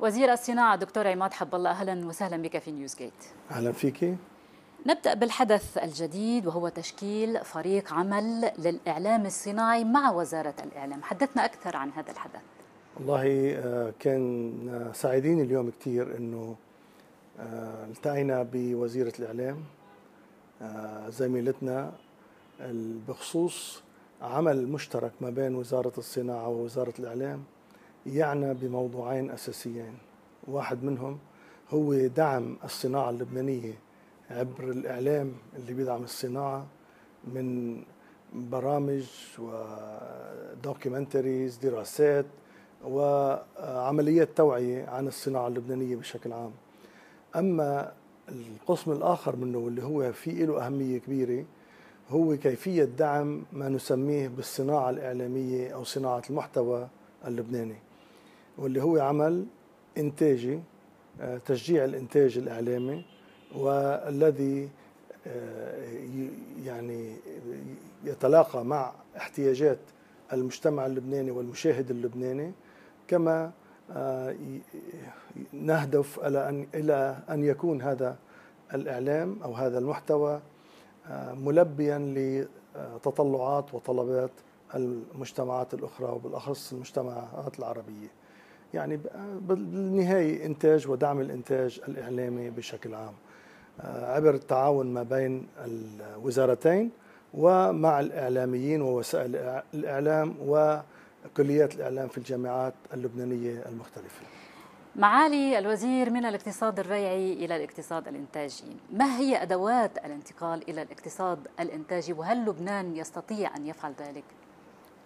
وزير الصناعة دكتور عماد حب الله أهلا وسهلا بك في نيوز جيت أهلا فيك نبدأ بالحدث الجديد وهو تشكيل فريق عمل للإعلام الصناعي مع وزارة الإعلام حدثنا أكثر عن هذا الحدث والله آه، كان سعيدين اليوم كثير أنه آه، التقينا بوزيرة الإعلام آه، زميلتنا بخصوص عمل مشترك ما بين وزارة الصناعة ووزارة الإعلام يعنى بموضوعين اساسيين واحد منهم هو دعم الصناعه اللبنانيه عبر الاعلام اللي بيدعم الصناعه من برامج ودوكيومنتريز دراسات وعمليات توعيه عن الصناعه اللبنانيه بشكل عام اما القسم الاخر منه واللي هو في له اهميه كبيره هو كيفيه دعم ما نسميه بالصناعه الاعلاميه او صناعه المحتوى اللبناني واللي هو عمل إنتاجي آه، تشجيع الإنتاج الإعلامي والذي آه، يعني يتلاقى مع احتياجات المجتمع اللبناني والمشاهد اللبناني كما آه، نهدف الى ان الى ان يكون هذا الاعلام او هذا المحتوى ملبيا لتطلعات وطلبات المجتمعات الاخرى وبالاخص المجتمعات العربيه. يعني بالنهاية إنتاج ودعم الإنتاج الإعلامي بشكل عام آه، عبر التعاون ما بين الوزارتين ومع الإعلاميين ووسائل الإعلام وكليات الإعلام في الجامعات اللبنانية المختلفة معالي الوزير من الاقتصاد الريعي إلى الاقتصاد الإنتاجي ما هي أدوات الانتقال إلى الاقتصاد الإنتاجي وهل لبنان يستطيع أن يفعل ذلك؟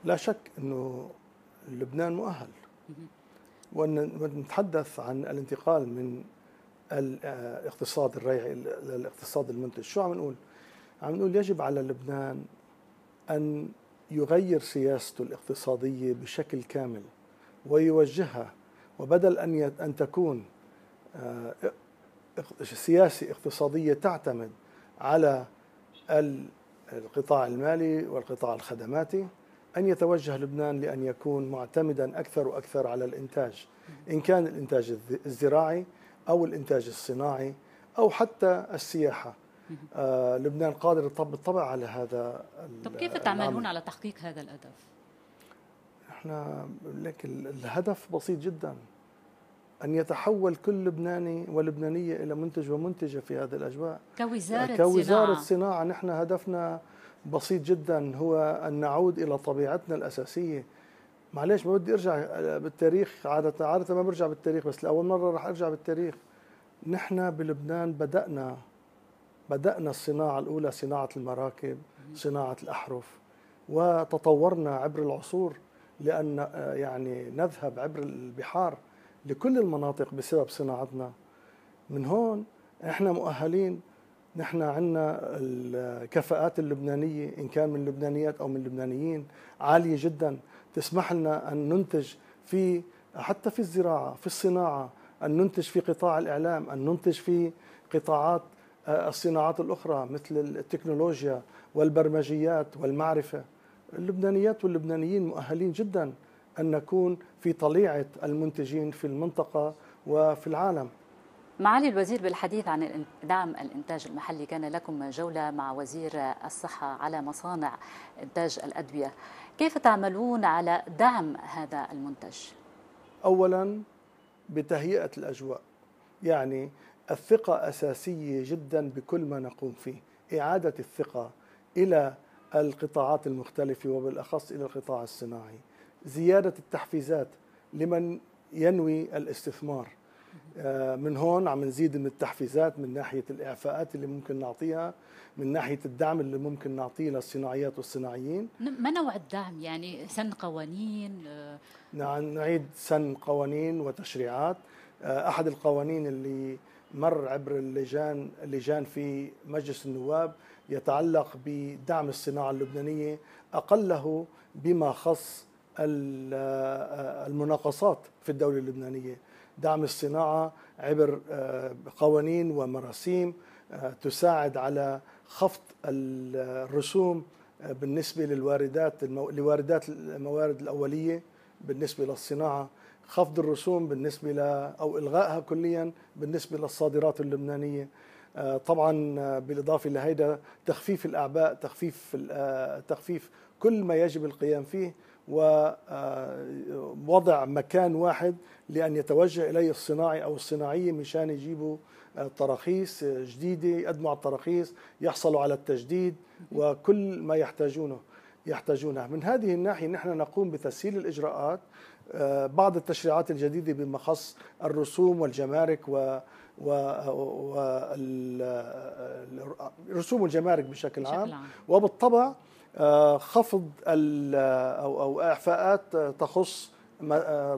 لا شك أنه لبنان مؤهل ونتحدث عن الانتقال من آه، الاقتصاد الريعي للاقتصاد المنتج شو عم نقول عم نقول يجب على لبنان ان يغير سياسته الاقتصاديه بشكل كامل ويوجهها وبدل ان ان تكون آه، سياسه اقتصاديه تعتمد على القطاع المالي والقطاع الخدماتي أن يتوجه لبنان لأن يكون معتمدا أكثر وأكثر على الإنتاج إن كان الإنتاج الزراعي أو الإنتاج الصناعي أو حتى السياحة آه لبنان قادر بالطبع على هذا طب كيف تعملون على تحقيق هذا الهدف؟ احنا لك الهدف بسيط جدا أن يتحول كل لبناني ولبنانية إلى منتج ومنتجة في هذه الأجواء كوزارة, كوزارة صناعة. صناعة نحن هدفنا بسيط جدا هو أن نعود إلى طبيعتنا الأساسية معلش ما بدي أرجع آه، بالتاريخ عادة عادة ما برجع بالتاريخ بس لأول مرة رح أرجع بالتاريخ نحن بلبنان بدأنا بدأنا الصناعة الأولى صناعة المراكب صناعة الأحرف وتطورنا عبر العصور لأن آه، يعني نذهب عبر البحار لكل المناطق بسبب صناعتنا من هون احنا مؤهلين نحن عندنا الكفاءات اللبنانية إن كان من لبنانيات أو من لبنانيين عالية جدا تسمح لنا أن ننتج في حتى في الزراعة في الصناعة أن ننتج في قطاع الإعلام أن ننتج في قطاعات آه، الصناعات الأخرى مثل التكنولوجيا والبرمجيات والمعرفة اللبنانيات واللبنانيين مؤهلين جدا أن نكون في طليعة المنتجين في المنطقة وفي العالم معالي الوزير بالحديث عن دعم الانتاج المحلي كان لكم جوله مع وزير الصحه على مصانع انتاج الادويه كيف تعملون على دعم هذا المنتج اولا بتهيئه الاجواء يعني الثقه اساسيه جدا بكل ما نقوم فيه اعاده الثقه الى القطاعات المختلفه وبالاخص الى القطاع الصناعي زياده التحفيزات لمن ينوي الاستثمار آه، من هون عم نزيد من التحفيزات من ناحيه الاعفاءات اللي ممكن نعطيها من ناحيه الدعم اللي ممكن نعطيه للصناعيات والصناعيين ما نوع الدعم يعني سن قوانين آه. نعم، نعيد سن قوانين وتشريعات آه، احد القوانين اللي مر عبر اللجان اللجان في مجلس النواب يتعلق بدعم الصناعه اللبنانيه اقله بما خص المناقصات في الدوله اللبنانيه دعم الصناعه عبر آه، قوانين ومراسيم آه، تساعد على خفض الرسوم آه، بالنسبه للواردات لواردات الموارد الاوليه بالنسبه للصناعه خفض الرسوم بالنسبه ل او الغائها كليا بالنسبه للصادرات اللبنانيه طبعا بالاضافه لهيدا تخفيف الاعباء تخفيف تخفيف كل ما يجب القيام فيه ووضع مكان واحد لأن يتوجه إليه الصناعي أو الصناعية مشان يجيبوا آه، تراخيص آه، جديدة يقدموا على التراخيص يحصلوا على التجديد وكل ما يحتاجونه يحتاجونه من هذه الناحية نحن نقوم بتسهيل الإجراءات آه، بعض التشريعات الجديدة بما خص الرسوم والجمارك و و والرسوم والجمارك بشكل عام وبالطبع آه، خفض آه، او او اعفاءات آه، تخص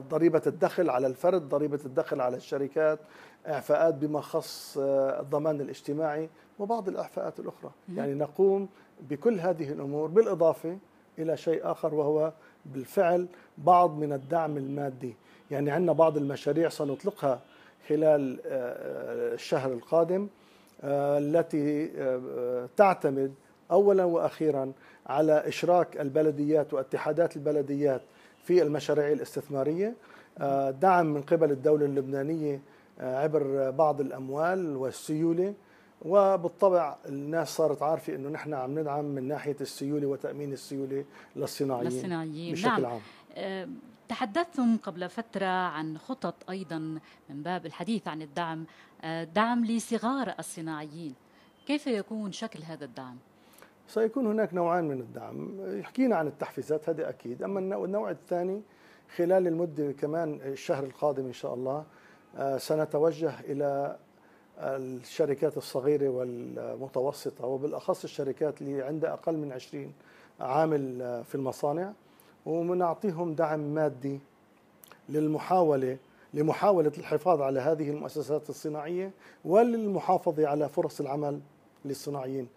ضريبه الدخل على الفرد، ضريبه الدخل على الشركات، اعفاءات بما خص الضمان الاجتماعي وبعض الاعفاءات الاخرى، يعني نقوم بكل هذه الامور بالاضافه الى شيء اخر وهو بالفعل بعض من الدعم المادي، يعني عندنا بعض المشاريع سنطلقها خلال الشهر القادم التي تعتمد اولا واخيرا على اشراك البلديات واتحادات البلديات في المشاريع الاستثماريه آه، دعم من قبل الدوله اللبنانيه آه، عبر بعض الاموال والسيوله وبالطبع الناس صارت عارفه انه نحن عم ندعم من ناحيه السيوله وتامين السيوله للصناعيين للصناعيين بشكل نعم. عام آه، تحدثتم قبل فترة عن خطط أيضا من باب الحديث عن الدعم دعم لصغار الصناعيين كيف يكون شكل هذا الدعم؟ سيكون هناك نوعان من الدعم حكينا عن التحفيزات هذا أكيد أما النوع الثاني خلال المدة كمان الشهر القادم إن شاء الله آه، سنتوجه إلى الشركات الصغيرة والمتوسطة وبالأخص الشركات اللي عندها أقل من 20 عامل آه، في المصانع ونعطيهم دعم مادي للمحاولة لمحاولة الحفاظ على هذه المؤسسات الصناعية وللمحافظة على فرص العمل للصناعيين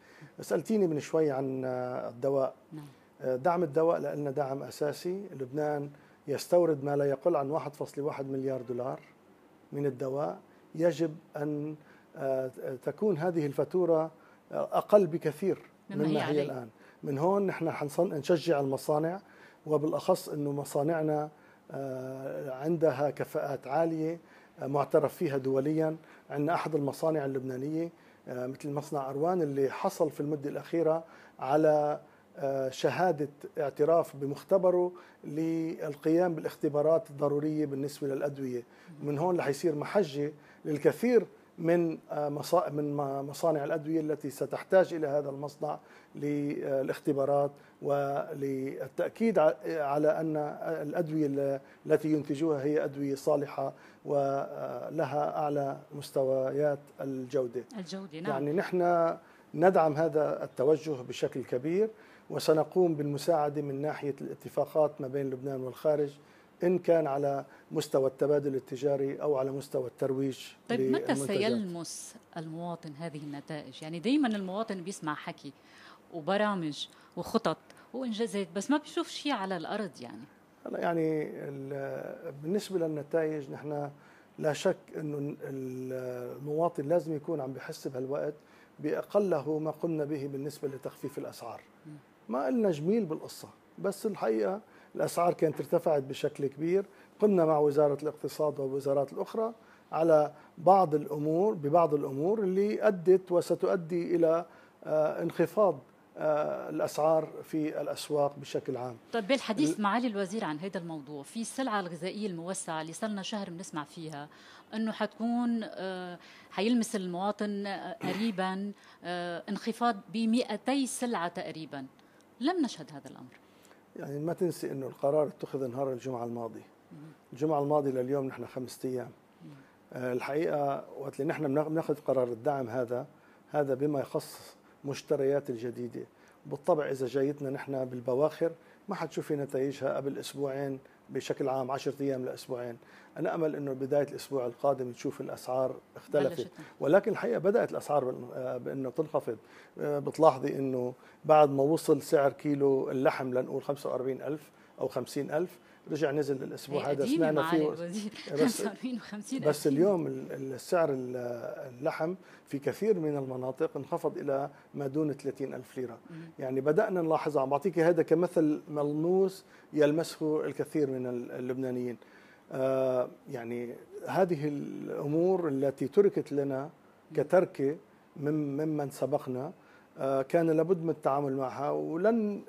سالتيني من شوي عن آه، الدواء نعم. آه، دعم الدواء لنا دعم اساسي لبنان يستورد ما لا يقل عن 1.1 مليار دولار من الدواء يجب ان آه، تكون هذه الفاتوره اقل بكثير مما هي الان من هون نحن نشجع المصانع وبالاخص انه مصانعنا عندها كفاءات عاليه معترف فيها دوليا عندنا احد المصانع اللبنانيه آه، مثل مصنع أروان اللي حصل في المدة الأخيرة على آه، شهادة اعتراف بمختبره للقيام بالاختبارات الضرورية بالنسبة للأدوية من هون رح يصير محجة للكثير من آه، من مصانع الادويه التي ستحتاج الى هذا المصنع للاختبارات وللتاكيد على ان الادويه التي ينتجوها هي ادويه صالحه ولها اعلى مستويات الجوده. الجوده نعم. يعني نحن ندعم هذا التوجه بشكل كبير وسنقوم بالمساعده من ناحيه الاتفاقات ما بين لبنان والخارج ان كان على مستوى التبادل التجاري او على مستوى الترويج طيب متى سيلمس المواطن هذه النتائج؟ يعني دائما المواطن بيسمع حكي وبرامج وخطط وانجازات بس ما بيشوف شيء على الارض يعني هلا يعني بالنسبه للنتائج نحن لا شك انه المواطن لازم يكون عم بحس بهالوقت باقله ما قمنا به بالنسبه لتخفيف الاسعار ما قلنا جميل بالقصه بس الحقيقه الأسعار كانت ارتفعت بشكل كبير قمنا مع وزارة الاقتصاد والوزارات الأخرى على بعض الأمور ببعض الأمور اللي أدت وستؤدي إلى آه، انخفاض آه، الاسعار في الاسواق بشكل عام. طيب بالحديث معالي الوزير عن هذا الموضوع، في السلعه الغذائيه الموسعه اللي صار لنا شهر بنسمع فيها انه حتكون آه، حيلمس المواطن قريبا انخفاض ب 200 سلعه تقريبا. لم نشهد هذا الامر. يعني ما تنسي انه القرار اتخذ نهار الجمعه الماضي الجمعه الماضي لليوم نحن خمسة ايام آه، الحقيقه وقت اللي نحن بناخذ قرار الدعم هذا هذا بما يخص مشتريات الجديده بالطبع اذا جايتنا نحن بالبواخر ما حتشوفي نتائجها قبل اسبوعين بشكل عام 10 ايام لاسبوعين انا امل انه بدايه الاسبوع القادم نشوف الاسعار اختلفت ولكن الحقيقه بدات الاسعار آه، بانه تنخفض آه، بتلاحظي انه بعد ما وصل سعر كيلو اللحم لنقول 45000 او 50000 رجع نزل الاسبوع إيه، هذا سمعنا فيه بس, بس اليوم السعر اللحم في كثير من المناطق انخفض الى ما دون 30 الف ليره يعني بدانا نلاحظها عم بعطيك هذا كمثل ملموس يلمسه الكثير من اللبنانيين آه يعني هذه الامور التي تركت لنا كتركه ممن سبقنا آه كان لابد من التعامل معها ولن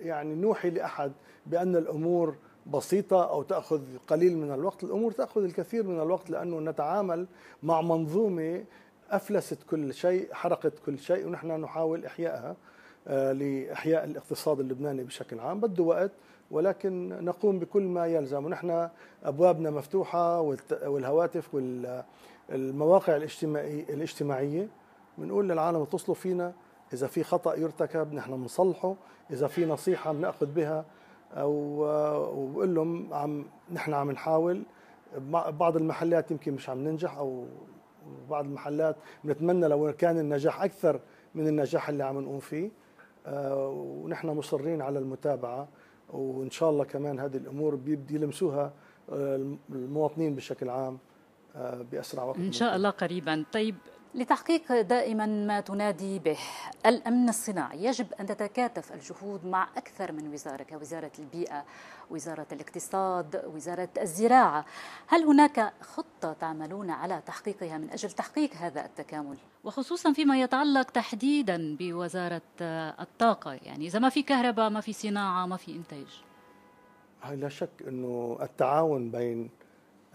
يعني نوحي لاحد بان الامور بسيطة أو تأخذ قليل من الوقت الأمور تأخذ الكثير من الوقت لأنه نتعامل مع منظومة أفلست كل شيء حرقت كل شيء ونحن نحاول إحيائها آه، لإحياء الاقتصاد اللبناني بشكل عام بده وقت ولكن نقوم بكل ما يلزم ونحن أبوابنا مفتوحة والهواتف والمواقع الاجتماعية بنقول للعالم اتصلوا فينا إذا في خطأ يرتكب نحن بنصلحه إذا في نصيحة بنأخذ بها آه، وبقول لهم عم نحن عم نحاول بعض المحلات يمكن مش عم ننجح او بعض المحلات بنتمنى لو كان النجاح اكثر من النجاح اللي عم نقوم فيه آه، ونحن مصرين على المتابعه وان شاء الله كمان هذه الامور يلمسوها آه، المواطنين بشكل عام باسرع وقت ان شاء الله قريبا طيب لتحقيق دائما ما تنادي به الامن الصناعي يجب ان تتكاتف الجهود مع اكثر من وزاره كوزاره البيئه وزاره الاقتصاد وزاره الزراعه هل هناك خطه تعملون على تحقيقها من اجل تحقيق هذا التكامل وخصوصا فيما يتعلق تحديدا بوزاره الطاقه يعني اذا ما في كهرباء ما في صناعه ما في انتاج لا شك انه التعاون بين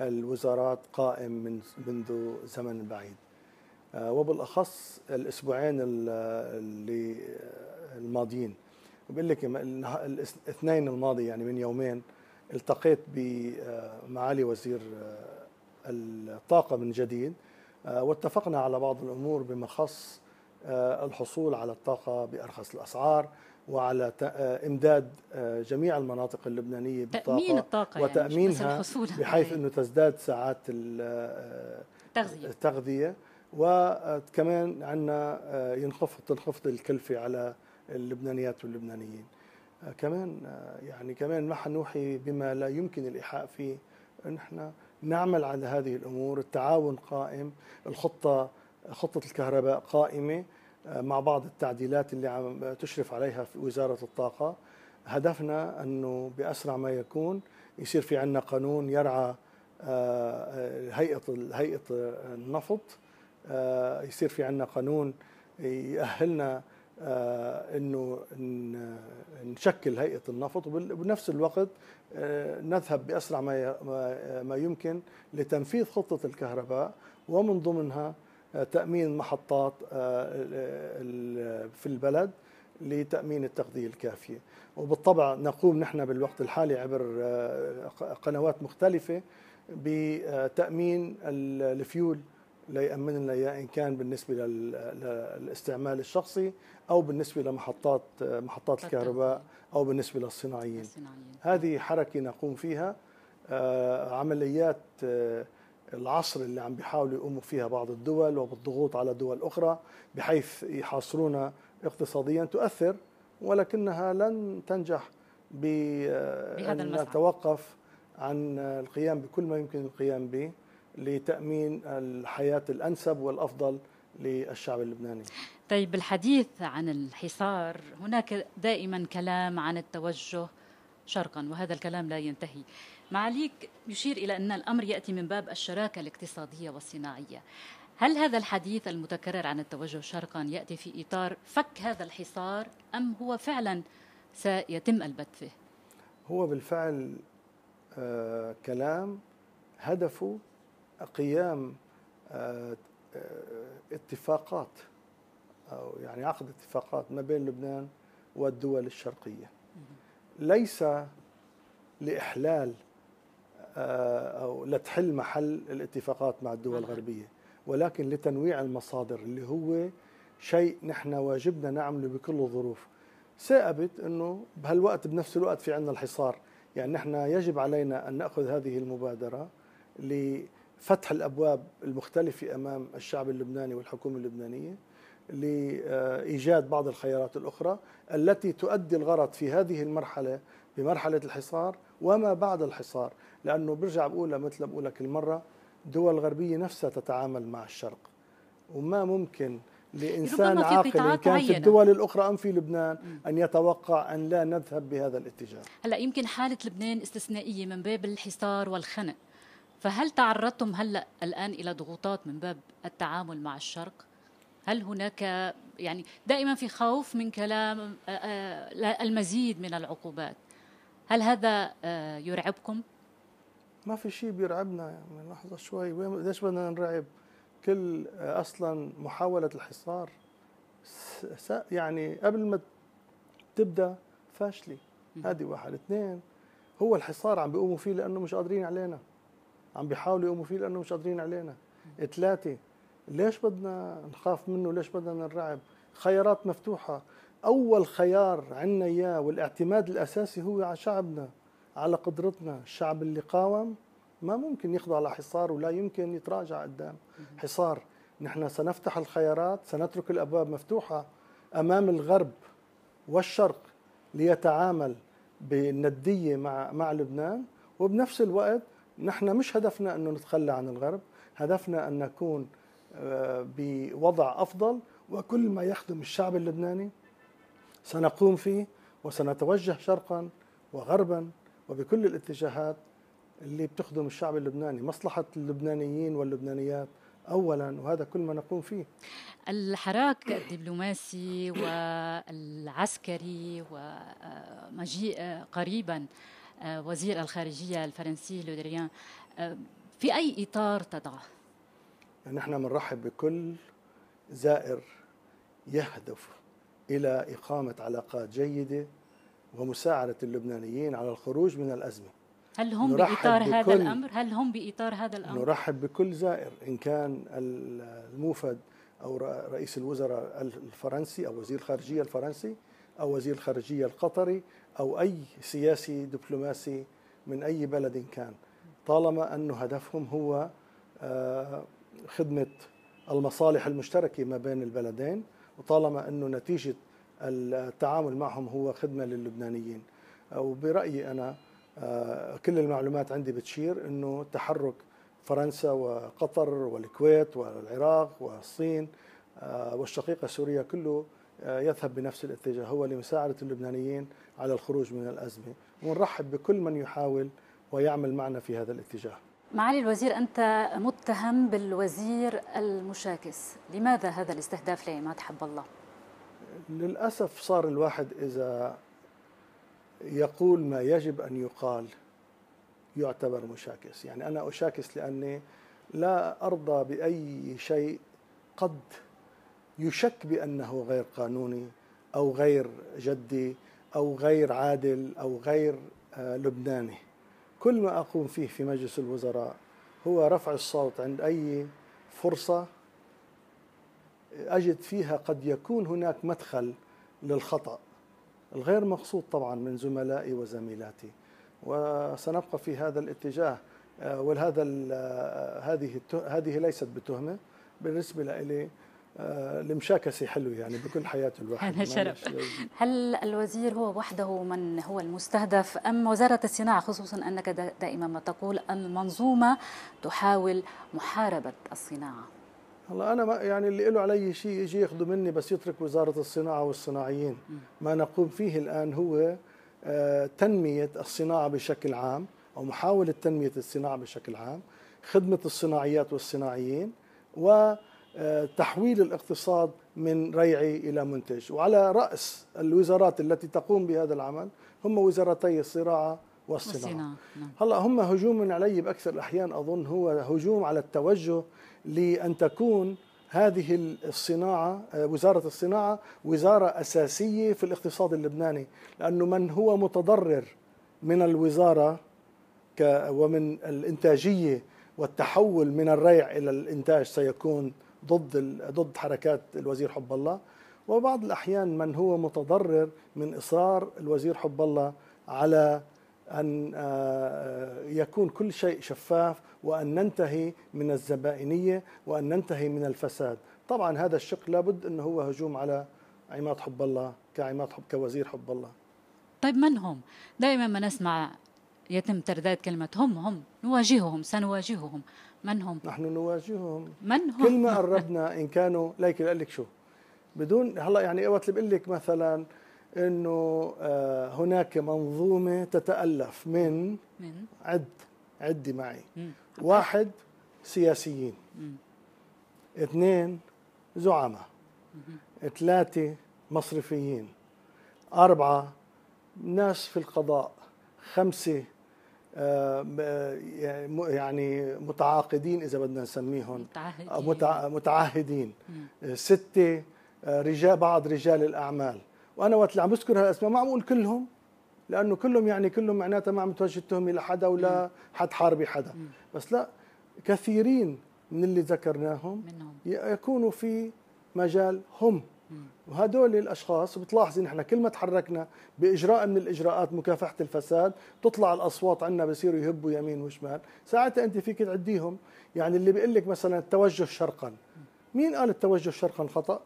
الوزارات قائم من منذ زمن بعيد آه، وبالاخص الاسبوعين اللي آه، الماضيين بقول لك الاثنين الماضي يعني من يومين التقيت بمعالي وزير آه، الطاقه من جديد واتفقنا على بعض الامور بمخص الحصول على الطاقه بارخص الاسعار وعلى امداد جميع المناطق اللبنانيه بالطاقه تامين الطاقه يعني، وتامينها يعني بحيث انه تزداد ساعات التغذيه التغذيه وكمان عندنا آه، ينخفض تنخفض الكلفة على اللبنانيات واللبنانيين آه، كمان آه، يعني كمان ما حنوحي بما لا يمكن الإيحاء فيه نحن نعمل على هذه الأمور التعاون قائم الخطة خطة الكهرباء قائمة مع بعض التعديلات اللي عم تشرف عليها في وزارة الطاقة هدفنا أنه بأسرع ما يكون يصير في عندنا قانون يرعى هيئة هيئة النفط آه، يصير في عندنا قانون يأهلنا آه، انه آه، نشكل هيئه النفط وبنفس الوقت نذهب باسرع ما ما يمكن لتنفيذ خطه الكهرباء ومن ضمنها تامين محطات في البلد لتامين التغذيه الكافيه وبالطبع نقوم نحن بالوقت الحالي عبر قنوات مختلفه بتامين الفيول ليأمن لنا إياه إن كان بالنسبة للاستعمال الشخصي أو بالنسبة لمحطات محطات الكهرباء أو بالنسبة للصناعيين هذه حركة نقوم فيها آه، عمليات آه، العصر اللي عم بيحاولوا يقوموا فيها بعض الدول وبالضغوط على دول أخرى بحيث يحاصرونا اقتصاديا تؤثر ولكنها لن تنجح بأن آه، نتوقف عن القيام بكل ما يمكن القيام به لتامين الحياه الانسب والافضل للشعب اللبناني طيب الحديث عن الحصار هناك دائما كلام عن التوجه شرقا وهذا الكلام لا ينتهي معاليك يشير إلى أن الأمر يأتي من باب الشراكة الاقتصادية والصناعية هل هذا الحديث المتكرر عن التوجه شرقا يأتي في إطار فك هذا الحصار أم هو فعلا سيتم البت فيه هو بالفعل آه كلام هدفه قيام آه، آه، اتفاقات أو يعني عقد اتفاقات ما بين لبنان والدول الشرقية ليس لإحلال آه، أو لتحل محل الاتفاقات مع الدول نعم. الغربية ولكن لتنويع المصادر اللي هو شيء نحن واجبنا نعمله بكل الظروف ثابت أنه بهالوقت بنفس الوقت في عندنا الحصار يعني نحن يجب علينا أن نأخذ هذه المبادرة فتح الابواب المختلفه امام الشعب اللبناني والحكومه اللبنانيه لايجاد بعض الخيارات الاخرى التي تؤدي الغرض في هذه المرحله بمرحله الحصار وما بعد الحصار لانه برجع بقولها مثل ما بقول المره دول غربيه نفسها تتعامل مع الشرق وما ممكن لانسان عاقل ان كان في الدول الاخرى ام في لبنان ان يتوقع ان لا نذهب بهذا الاتجاه هلا يمكن حاله لبنان استثنائيه من باب الحصار والخنق فهل تعرضتم هلا الان الى ضغوطات من باب التعامل مع الشرق؟ هل هناك يعني دائما في خوف من كلام آه، آه، المزيد من العقوبات هل هذا آه، يرعبكم؟ ما في شيء بيرعبنا يعني لحظة شوي وين ليش بدنا نرعب؟ كل اصلا محاولة الحصار يعني قبل ما تبدا فاشله هذه واحد اثنين هو الحصار عم بيقوموا فيه لانه مش قادرين علينا عم بيحاولوا يقوموا فيه لانه مش قادرين علينا ثلاثه ليش بدنا نخاف منه ليش بدنا نرعب خيارات مفتوحه اول خيار عندنا اياه والاعتماد الاساسي هو على شعبنا على قدرتنا الشعب اللي قاوم ما ممكن يخضع لحصار ولا يمكن يتراجع قدام حصار نحن سنفتح الخيارات سنترك الابواب مفتوحه امام الغرب والشرق ليتعامل بالنديه مع مع لبنان وبنفس الوقت نحن مش هدفنا أنه نتخلى عن الغرب هدفنا أن نكون آه، بوضع أفضل وكل ما يخدم الشعب اللبناني سنقوم فيه وسنتوجه شرقا وغربا وبكل الاتجاهات اللي بتخدم الشعب اللبناني مصلحة اللبنانيين واللبنانيات اولا وهذا كل ما نقوم فيه الحراك الدبلوماسي والعسكري ومجيء قريبا آه، وزير الخارجية الفرنسي لودريان آه، في أي إطار تضعه؟ نحن بنرحب بكل زائر يهدف إلى إقامة علاقات جيدة ومساعدة اللبنانيين على الخروج من الأزمة هل هم بإطار هذا الأمر؟ هل هم بإطار هذا الأمر؟ نرحب بكل زائر إن كان الموفد أو رئيس الوزراء الفرنسي أو وزير الخارجية الفرنسي أو وزير الخارجية القطري أو أي سياسي دبلوماسي من أي بلد كان طالما أن هدفهم هو آه، خدمة المصالح المشتركة ما بين البلدين وطالما أنه نتيجة التعامل معهم هو خدمة للبنانيين وبرأيي أنا آه، كل المعلومات عندي بتشير أنه تحرك فرنسا وقطر والكويت والعراق والصين آه، والشقيقة سوريا كله يذهب بنفس الاتجاه هو لمساعدة اللبنانيين على الخروج من الأزمة ونرحب بكل من يحاول ويعمل معنا في هذا الاتجاه معالي الوزير أنت متهم بالوزير المشاكس لماذا هذا الاستهداف لعماد حب الله؟ للأسف صار الواحد إذا يقول ما يجب أن يقال يعتبر مشاكس يعني أنا أشاكس لأني لا أرضى بأي شيء قد يشك بانه غير قانوني او غير جدي او غير عادل او غير آه، لبناني كل ما اقوم فيه في مجلس الوزراء هو رفع الصوت عند اي فرصه اجد فيها قد يكون هناك مدخل للخطا الغير مقصود طبعا من زملائي وزميلاتي وسنبقى في هذا الاتجاه آه، ولهذا آه، هذه هذه ليست بتهمه بالنسبه لي المشاكسة آه، حلو يعني بكل حياة الواحد شرف هل الوزير هو وحده من هو المستهدف أم وزارة الصناعة خصوصا أنك دائما ما تقول أن المنظومة تحاول محاربة الصناعة هلا انا ما يعني اللي له علي شيء يجي ياخذه مني بس يترك وزاره الصناعه والصناعيين ما نقوم فيه الان هو آه، تنميه الصناعه بشكل عام او محاوله تنميه الصناعه بشكل عام خدمه الصناعيات والصناعيين و آه، تحويل الاقتصاد من ريعي الى منتج وعلى راس الوزارات التي تقوم بهذا العمل هم وزارتي الصراعه والصناعه, والصناعة. نعم. هلا هم هجوم علي باكثر الاحيان اظن هو هجوم على التوجه لان تكون هذه الصناعة آه، وزارة الصناعة وزارة أساسية في الاقتصاد اللبناني لأنه من هو متضرر من الوزارة ومن الإنتاجية والتحول من الريع إلى الإنتاج سيكون ضد ضد حركات الوزير حب الله وبعض الاحيان من هو متضرر من اصرار الوزير حب الله على ان آه، يكون كل شيء شفاف وان ننتهي من الزبائنيه وان ننتهي من الفساد طبعا هذا الشق لابد انه هو هجوم على عماد حب الله كعماد حب كوزير حب الله طيب من هم دائما ما نسمع يتم ترداد كلمه هم هم نواجههم سنواجههم من هم؟ نحن نواجههم من هم؟ كل ما قربنا إن كانوا ليك قال لك شو بدون هلا يعني وقت اللي بقول لك مثلا انه آه، هناك منظومه تتالف من من عد عدي معي مم. واحد سياسيين مم. اثنين زعماء ثلاثه مصرفيين اربعه ناس في القضاء خمسه آه، آه، يعني متعاقدين اذا بدنا نسميهم متعهدين آه، متعهدين سته رجال بعض رجال الاعمال وانا وقت اللي عم بذكر هالاسماء ما عم اقول كلهم لانه كلهم يعني كلهم معناتها ما عم توجه تهمه لحدا ولا حد حارب حدا بس لا كثيرين من اللي ذكرناهم منهم. يكونوا في مجال هم وهدول الاشخاص بتلاحظي نحن كل ما تحركنا باجراء من الاجراءات مكافحه الفساد تطلع الاصوات عنا بصيروا يهبوا يمين وشمال ساعتها انت فيك تعديهم يعني اللي بيقول لك مثلا التوجه شرقا مين قال التوجه شرقا خطا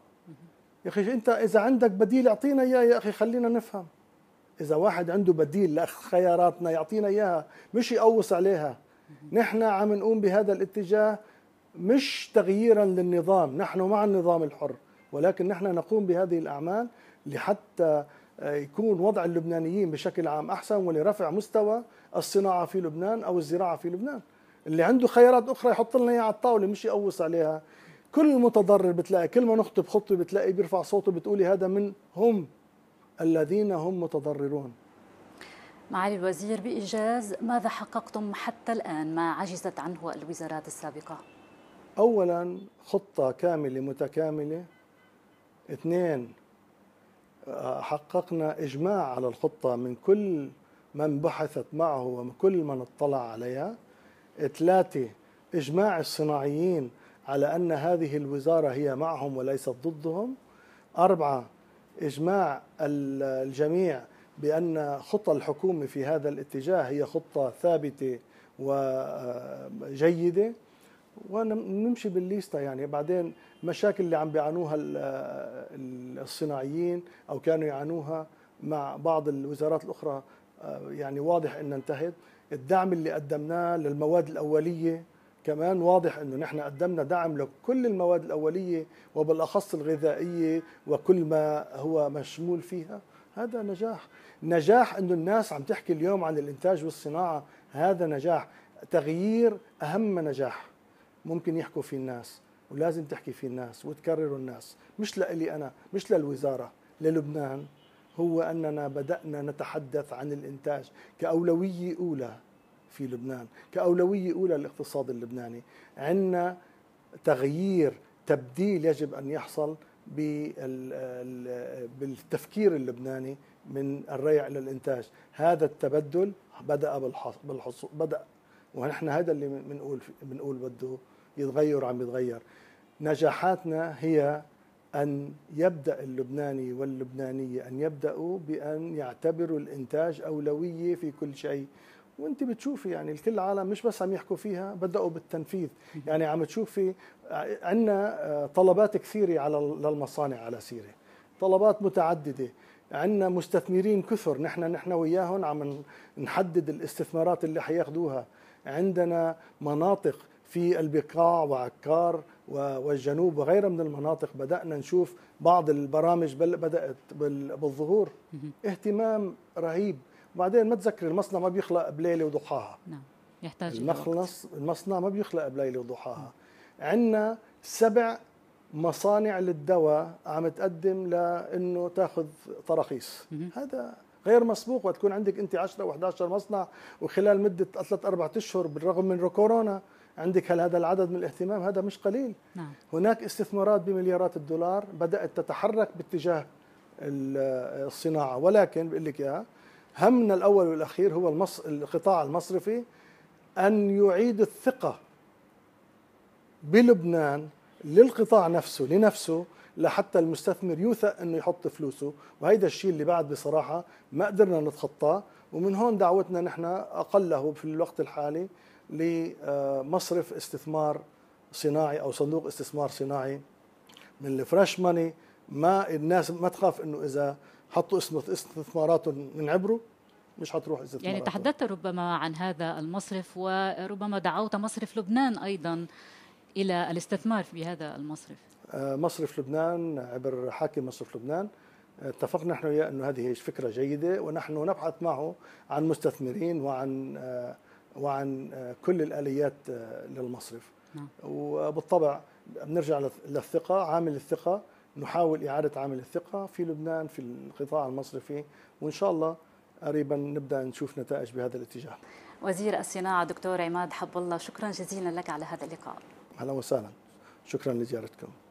يا اخي انت اذا عندك بديل اعطينا اياه يا اخي خلينا نفهم اذا واحد عنده بديل لخياراتنا يعطينا اياها مش يقوص عليها نحن عم نقوم بهذا الاتجاه مش تغييرا للنظام نحن مع النظام الحر ولكن نحن نقوم بهذه الأعمال لحتى آه، يكون وضع اللبنانيين بشكل عام أحسن ولرفع مستوى الصناعة في لبنان أو الزراعة في لبنان اللي عنده خيارات أخرى يحط لنا إياها على الطاولة مش يقوص عليها كل متضرر بتلاقي كل ما نخطب خطوة بتلاقي بيرفع صوته بتقولي هذا من هم الذين هم متضررون معالي الوزير بإيجاز ماذا حققتم حتى الآن ما عجزت عنه الوزارات السابقة؟ أولا خطة كاملة متكاملة اثنين آه، حققنا إجماع على الخطة من كل من بحثت معه ومن كل من اطلع عليها ثلاثة إجماع الصناعيين على أن هذه الوزارة هي معهم وليست ضدهم أربعة إجماع الجميع بأن خطى الحكومة في هذا الاتجاه هي خطة ثابتة وجيدة آه، ونمشي بالليستا يعني بعدين مشاكل اللي عم بيعانوها الصناعيين او كانوا يعانوها مع بعض الوزارات الاخرى آه، يعني واضح انه انتهت الدعم اللي قدمناه للمواد الاوليه كمان واضح انه نحن قدمنا دعم لكل المواد الاوليه وبالاخص الغذائيه وكل ما هو مشمول فيها هذا نجاح نجاح انه الناس عم تحكي اليوم عن الانتاج والصناعه هذا نجاح تغيير اهم نجاح ممكن يحكوا فيه الناس ولازم تحكي فيه الناس وتكرروا الناس مش لإلي أنا مش للوزارة للبنان هو أننا بدأنا نتحدث عن الإنتاج كأولوية أولى في لبنان كأولوية أولى للاقتصاد اللبناني عندنا تغيير تبديل يجب أن يحصل بالتفكير اللبناني من الريع إلى الإنتاج هذا التبدل بدأ بالحصول بدأ ونحن هذا اللي بنقول بنقول بده يتغير عم يتغير نجاحاتنا هي أن يبدأ اللبناني واللبنانية أن يبدأوا بأن يعتبروا الإنتاج أولوية في كل شيء وانت بتشوفي يعني الكل العالم مش بس عم يحكوا فيها بدأوا بالتنفيذ يعني عم تشوفي عندنا آه، طلبات كثيرة على للمصانع على سيرة طلبات متعددة عندنا مستثمرين كثر نحن نحن وياهم عم نحدد الاستثمارات اللي حياخدوها عندنا مناطق في البقاع وعكار والجنوب وغيرها من المناطق بدأنا نشوف بعض البرامج بدأت بالظهور اهتمام رهيب وبعدين ما تذكر المصنع ما بيخلق بليلة وضحاها نعم يحتاج المخلص المصنع ما بيخلق بليلة وضحاها عندنا سبع مصانع للدواء عم تقدم لانه تاخذ تراخيص هذا غير مسبوق وتكون عندك انت 10 او 11 مصنع وخلال مده ثلاث اربع اشهر بالرغم من كورونا عندك هل هذا العدد من الاهتمام هذا مش قليل نعم. هناك استثمارات بمليارات الدولار بدأت تتحرك باتجاه الصناعة ولكن بقول لك إياها همنا الأول والأخير هو المص... القطاع المصرفي أن يعيد الثقة بلبنان للقطاع نفسه لنفسه لحتى المستثمر يوثق انه يحط فلوسه وهيدا الشيء اللي بعد بصراحه ما قدرنا نتخطاه ومن هون دعوتنا نحن اقله في الوقت الحالي لمصرف استثمار صناعي او صندوق استثمار صناعي من الفريش ماني ما الناس ما تخاف انه اذا حطوا استثماراتهم من عبره مش حتروح استثمارات يعني تحدثت ربما عن هذا المصرف وربما دعوت مصرف لبنان ايضا الى الاستثمار في هذا المصرف آه، مصرف لبنان عبر حاكم مصرف لبنان آه، اتفقنا نحن وياه انه هذه فكره جيده ونحن نبحث معه عن مستثمرين وعن آه، وعن آه, كل الآليات آه, للمصرف نعم. وبالطبع بنرجع للثقة عامل الثقة نحاول إعادة عامل الثقة في لبنان في القطاع المصرفي وإن شاء الله قريبا نبدأ نشوف نتائج بهذا الاتجاه وزير الصناعة دكتور عماد حب الله شكرا جزيلا لك على هذا اللقاء أهلا وسهلا شكرا لزيارتكم